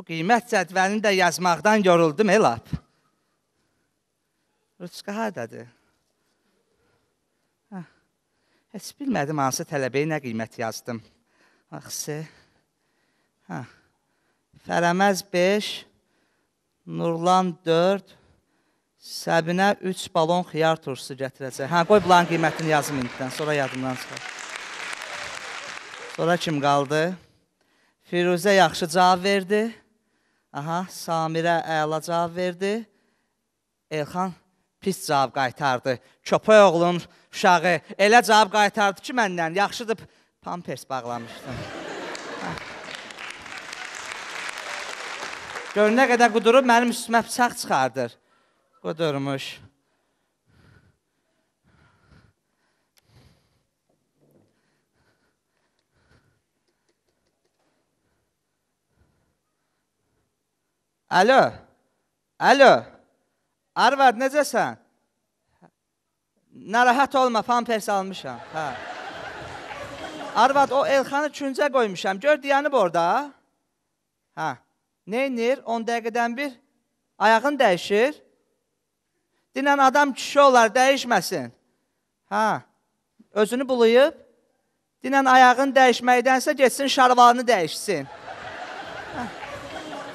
Bu qiymət cədvəlini də yazmaqdan yoruldum elab. Ruçka hardadır? Hə. Heç bilmədim hansı tələbəyə nə qiymət yazdım. Axsı. Hə. Fərəməz 5, Nurlan 4, Səbinə 3 balon xiyar turşusu gətirəcək. Hə, qoy bunların qiymətini yazım indidən, sonra yadımdan çıxar. Sonra kim qaldı? Firuzə yaxşı cavab verdi. Aha, Samirə əla cavab verdi. Elxan pis cavab qaytardı. Köpəy oğlun uşağı elə cavab qaytardı ki, məndən yaxşıdır pampers bağlamışdım. Gör nə qədər qudurub mənim üstümə bıçaq çıxardır. Qudurmuş. Alo. Alo. Arvad, necəsən? Narahat olma, pampers almışam. Hə. Arvad, o Elxanı küncə qoymuşam. Gör, dayanıb orada. Hə. Neynir? 10 dəqiqədən bir ayağın dəyişir. Dinən adam kişi olar, dəyişməsin. Hə. Özünü bulayıb. Dinən ayağın dəyişməkdənsə getsin şarvanı dəyişsin. Hə.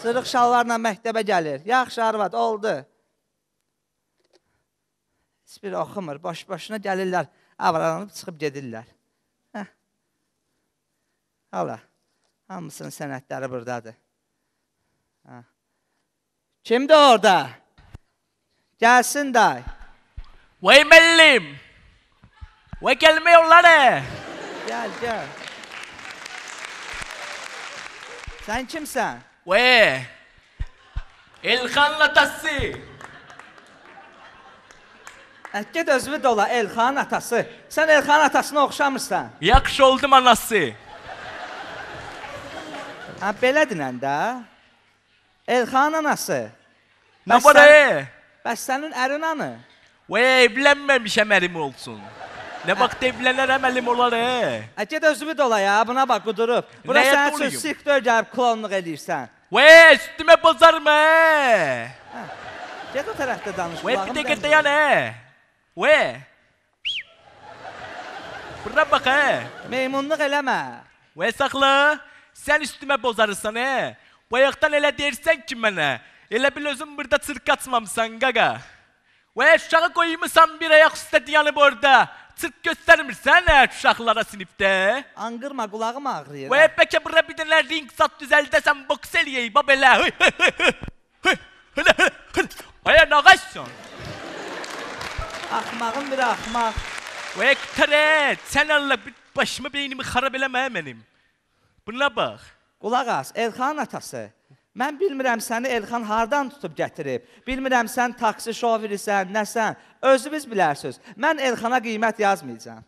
Sırıq şallarla məktəbə gəlir. Yaxşı arvad, oldu. Heç biri oxumur. Baş-başına gəlirlər. Avralanıb çıxıb gedirlər. Hə. Hala. Hamısının sənətləri burdadır. Hə. Kimdir orada? Gəlsin day. Vay məllim. Vay gəlmək onlara. Gəl, gəl. Sən kimsən? ويه Elxanla atası. Eh, get özünü dola Elxanın atası. Sən Elxanın atasına oxşamırsan. Yaxşı oldum anası. Ha belədir nən də. Elxanın anası. Nə var e? Bəs sənin ərin anı? Vey, evlənməmişəm ərim olsun. Nə bax devlənərəm əlim olar e. Get özümü dola ya, buna bax qudurub. Bura Nəyə sənin üçün dolayım? siktor gəlib klonluq edirsən. Və üstümə bazarma. Hə. Get o tərəfdə danış. Ve bir dakika dayan e. Ve. Bura bax e. Meymunluq eləmə. Ve saxla. Sən üstümə bozarırsan e. Hə. Bayaqdan elə deyirsən ki mənə. Elə bil özün burada çırk açmamısan qaqa. Ve aşağı koymuşsan bir ayak üstə dayanıb orada. Sırf göstermirsən ə, uşaqlara sinifdə. Anqırma, qulağım ağrıyır. Və bəlkə bura bir dənə ring sat düzəldəsən, boks eləyək, bab elə. Ay, nə qaçsan? Axmağın bir axmaq. Və tərət, sən Allah başımı beynimi xarab eləmə mənim. Buna bax. Qulaq as, Elxan atası. Mən bilmirəm səni Elxan hardan tutub gətirib. Bilmirəm sən taksi şoförüsən, nəsən. Özünüz bilərsiniz. Mən Elxana qiymət yazmayacağam.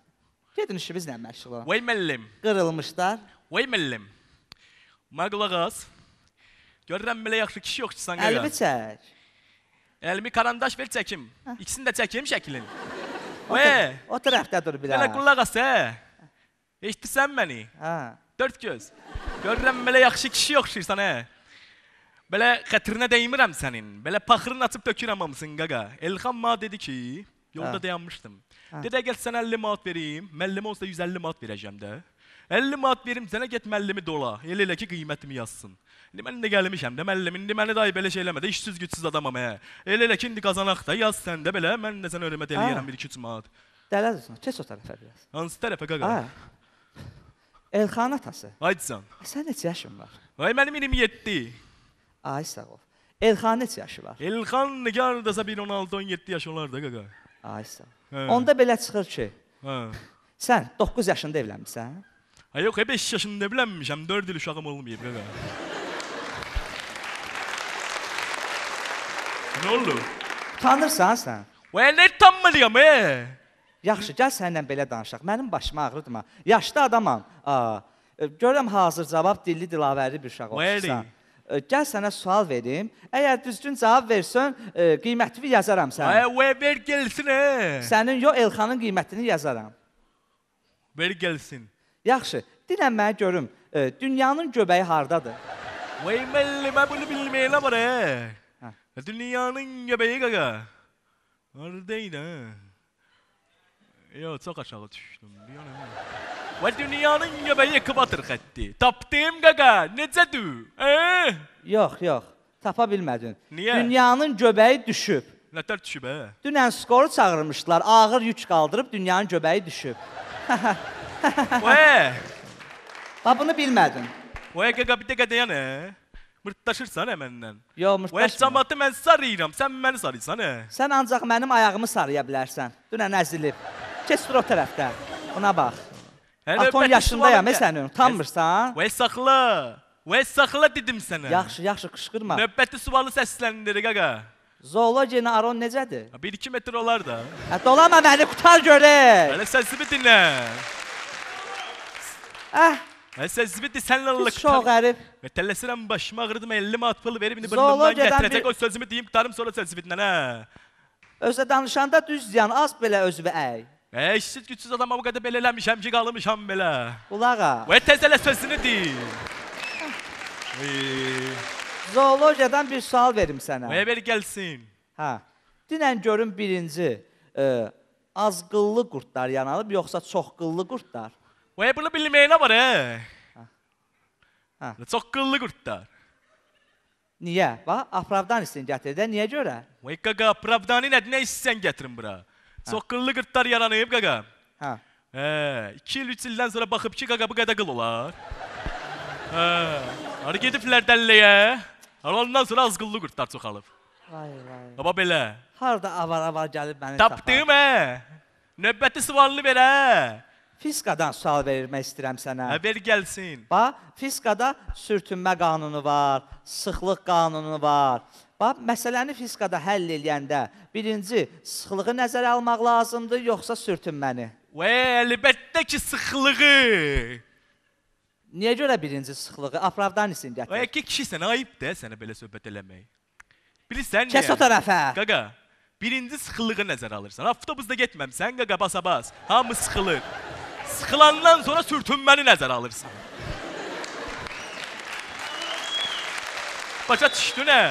Gedin işinizlə məşğul olun. Vay məllim. Qırılmışlar. Vay məllim. Maqlağaz. Görürəm belə yaxşı kişi yoxçusan qaqa. Əlimi çək. Əlimi karandaş ver çəkim. Hə. İkisini də çəkim şəklin. Vay. O tərəfdə dur bir. Belə qulaq as hə. Eşidirsən məni? Hə. Dörd göz. Görürəm belə yaxşı kişi yoxşuysan hə. Belə xətrinə dəymirəm sənin. Belə paxırın açıb tökürəm hamısını qaqa. Elxan ma dedi ki, yolda hə. dayanmışdım. Hə. Dedi gəl sənə 50 manat verim. Müəllimə olsa 150 manat verəcəm də. 50 manat verim sənə get müəllimi dola. Elə elə ki qiymətimi yazsın. İndi mən indi gəlmişəm də müəllim. İndi məni dayı belə şey eləmə də. İşsiz gücsüz adamam hə. Elə elə ki indi qazanaq da yaz sən də belə. Mən də sənə öyrəmə eləyirəm 1-2-3 manat. Dələzsən. Keç o tərəfə biraz. Hansı tərəfə qaqa? Hə. Elxan atası. Aycan. Sən neçə yaşın var? Ay mənim 27. Ay sağ ol. Elxan neçə yaşı var? Elxan nigar desə bir 16-17 yaş olar da qaqa. Ay sağ ol. Hə. Onda belə çıxır ki. Hə. Sən 9 yaşında evlənmisən? Ha yox, 5 hə, yaşında evlənmişəm. 4 il uşağım olmayıb qaqa. nə oldu? Tanırsan sən? Və nə tanımalıyam e? Hə? Yaxşı, gəl səninlə belə danışaq. Mənim başım ağrıdımı? Yaşlı adamam. E, görürəm hazır cavab dilli dilavəri bir uşaq olsan. Gəl sənə sual verim. Əgər düzgün cavab versən, e, qiymətini yazaram sənə. Ay, ver, ver gəlsin. He. Sənin yox Elxanın qiymətini yazaram. Ver gəlsin. Yaxşı. Dinən mənə görüm. E, dünyanın göbəyi hardadır? Vay məlli, mən bunu bilməyənə var. Hə. Dünyanın göbəyi qaqa. Oradaydı. Yox, çox aşağı düşdüm. Və dünyanın göbəyi ekvator xətti. Tapdım qaqa, necədir? Eh? Yox, yox. Tapa bilmədin. Niyə? Dünyanın göbəyi düşüb. Nətər düşüb, hə? Dünən skoru çağırmışdılar. Ağır yük qaldırıb dünyanın göbəyi düşüb. Vəy! Bax bunu bilmədin. Vəy qaqa bir dəqiqə dayan, hə? Mırtdaşırsan hə məndən? Yox, mırtdaşmıram. Vəy cəmatı mən sarıyıram, sən məni sarıyırsan, hə? Sən ancaq mənim ayağımı sarıya bilərsən. Dünən əzilib. Keçir o tərəfdə. Buna bax. Aton yaşındayam, sən utanmırsan? Vəy saxla. Vəy saxla dedim sənə. Yaxşı, yaxşı qışqırma. Növbəti sualı səsləndir qaqa. Zoologiyanın aron necədir? 1-2 metr olar da. Hə, dolama məni, qutar görək. Hələ səsimi dinlə. Əh. Eh. Hələ səsimi dinlə, sənlə Allah qutar. Çox qərib. Və təlləsirəm başıma ağrıdım, 50 mat pıl verib, indi burnumdan gətirəcək o sözümü deyim, qutarım sonra səsimi dinlə, hə. Özə danışanda düz ziyan, az belə özü və əy. E, işsiz gücsüz adama bu qədər belə eləmişəm ki, qalmışam belə. Qulağa. Və tez elə sözünü de. Ah. Zoologiyadan bir sual verim sənə. Və ver gəlsin. Hə. Dinən görüm birinci, e, azqıllı qurtlar yanalıb yoxsa çoxqıllı qurtlar? Və bunu bilməyinə var, hə? E. Hə. Çoxqıllı qurtlar. Niyə? Bax, Apravdan istəyən gətirdi. Niyə görə? Vay qaqa, Apravdanı nədir? Nə istəyən gətirin bura? Soqqırlı qırtlar yaranıb qaqa. Hə. Hə, 2 il 3 ildən sonra baxıb ki, qaqa bu qədər qıl olar. hə. Hara gediblər dəlləyə? Ondan sonra az qıllı qırtlar çoxalıb. Vay vay. Baba belə. Harda avar-avar gəlib məni tapar. Tapdım hə. Növbəti sualını ver hə. Fiskadan sual vermək istəyirəm sənə. Hə, ver gəlsin. Bax, fiskada sürtünmə qanunu var, sıxlıq qanunu var. Bax, məsələni fizikada həll eləyəndə birinci sıxlığı nəzərə almaq lazımdır, yoxsa sürtünməni? Və əlbəttə ki, sıxlığı. Niyə görə birinci sıxlığı? Apravdanisini gətir. Və ki, kişisən, ayıb da sənə belə söhbət eləmək. Bilirsən niyə? Kəs o tərəfə. Qaqa, birinci sıxlığı nəzərə alırsan. Avtobusda getməmsən, qaqa basa-bas. Hamı sıxılır. Sıxılandan sonra sürtünməni nəzərə alırsan. Başa düşdün hə?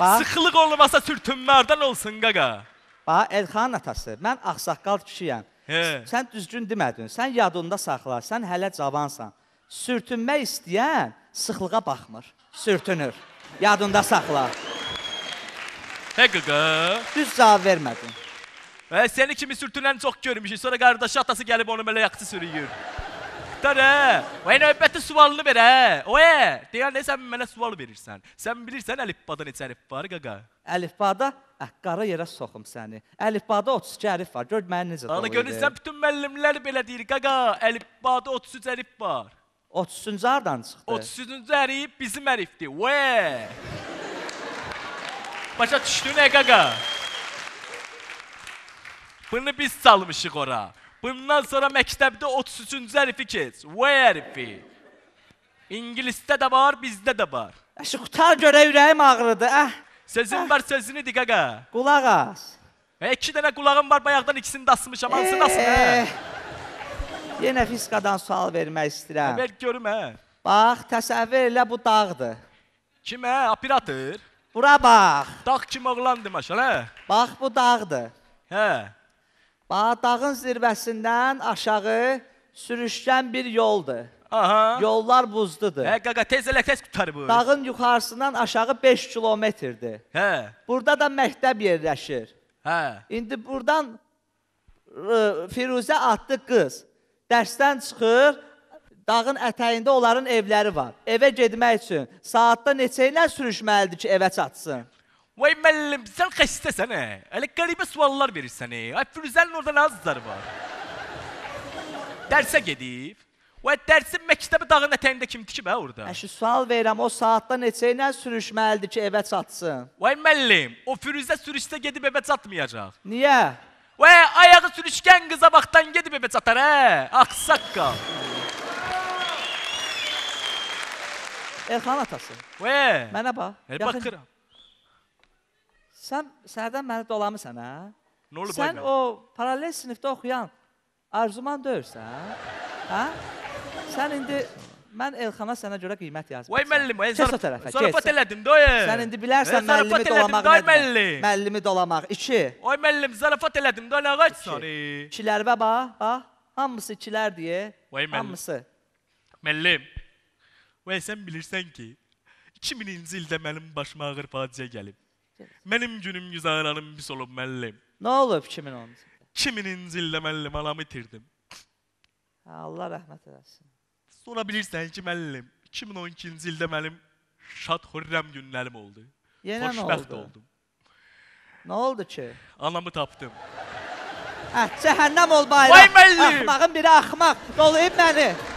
Bax. Sıxlıq olmasa sürtünmərdən olsun qaqa. Bax, Elxan atası, mən ağsaqqal kişiyəm. He. Sən düzgün demədin. Sən yadında saxla. Sən hələ cavansan. Sürtünmək istəyən sıxlığa baxmır. Sürtünür. Yadında saxla. He qaqa. Düz cavab vermədin. E, seni kimi sürtünən çox görmüşük. Sonra qardaşı atası gəlib onu belə yaxşı sürüyür. Katar hə. Və növbəti sualını ver hə. Oyə, deyən nə sən mənə sual verirsən? Sən bilirsən əlifbada neçə əlif var qaqa? Əlifbada Əqqara yerə soxum səni. Əlifbada 32 əlif var. Gör məni necə dolayır. Ana görürsən bütün müəllimlər belə deyir qaqa, əlifbada 33 əlif var. 33-cü hardan çıxdı? 33-cü ərif bizim ərifdir. Və! Başa düşdün ə qaqa? Bunu biz salmışıq ora. Bundan sonra məktəbdə 33-cü hərfi keç. V hərfi. İngilisdə də var, bizdə də var. Əşi, qutar görə ürəyim ağrıdı, əh. Eh. Sözün eh. var, sözünü di qaqa. Qulaq as. E, iki dənə qulağım var, bayaqdan ikisini də asmışam. Hansı nasıl, hə? Eh. Yenə fiskadan sual vermək istəyirəm. Ver görüm, hə? Bax, təsəvvür elə bu dağdır. Kim, hə? Operator? Bura bax. Dağ kim oğlandı, maşallah. Bax, bu dağdır. Hə. Dağın zirvəsindən aşağı sürüşkən bir yoldur. Aha. Yollar buzludur. Hə, qaqa tez elə tez qutarı bu. Dağın yuxarısından aşağı 5 kilometrdir. Hə. Burada da məktəb yerləşir. Hə. İndi buradan ə, Firuzə adlı qız dərsdən çıxır, dağın ətəyində onların evləri var. Evə getmək üçün saatda neçə ilə sürüşməlidir ki, evə çatsın? Vay müəllim, sən xəstəsən hə? Hələ qəribə suallar verirsən hə? Ay Firuzənin orada nə azları var? Dərsə gedib. Vay dərsi məktəbi dağın ətəyində kim tikib hə orada? Əşi sual verirəm, o saatda neçə ilə sürüşməlidir ki, evə çatsın? Vay müəllim, o Firuzə sürüşdə gedib evə çatmayacaq. Niyə? Vay ayağı sürüşkən qıza baxdan gedib evə çatar hə? Axsaqqal. Elxan atası. Vay. Mənə bax. Baxıram. Sən səhərdən məni dolamısan, hə? Nə olub Sən o paralel sinifdə oxuyan Arzuman deyirsən, hə? Sən indi mən Elxana sənə görə qiymət yazmışam. Vay müəllim, ay sonra tərəfə keç. Sonra elədim doyə. Sən indi bilərsən müəllimi dolamaq nədir? Müəllimi dolamaq 2. Ay müəllim, zarafat elədim doyə, nə qaçsan? İkilərə bax, bax. Hamısı ikilər deyə. Vay müəllim. Hamısı. Müəllim. Vay sən bilirsən ki, 2000-ci ildə mənim başıma ağır faciə gəlib. Mənim günüm güzəranım pis olub müəllim. Nə olub kimin onun? Kiminci ildə müəllim anamı itirdim. Allah rəhmət eləsin. Sonra bilirsən ki, müəllim, 2012-ci ildə mənim şad xürrəm günlərim oldu. Yenə nə oldu? oldum. Nə oldu ki? Anamı tapdım. Əh, cəhənnəm ol bayraq. Vay müəllim. Axmağın biri axmaq, dolayıb məni.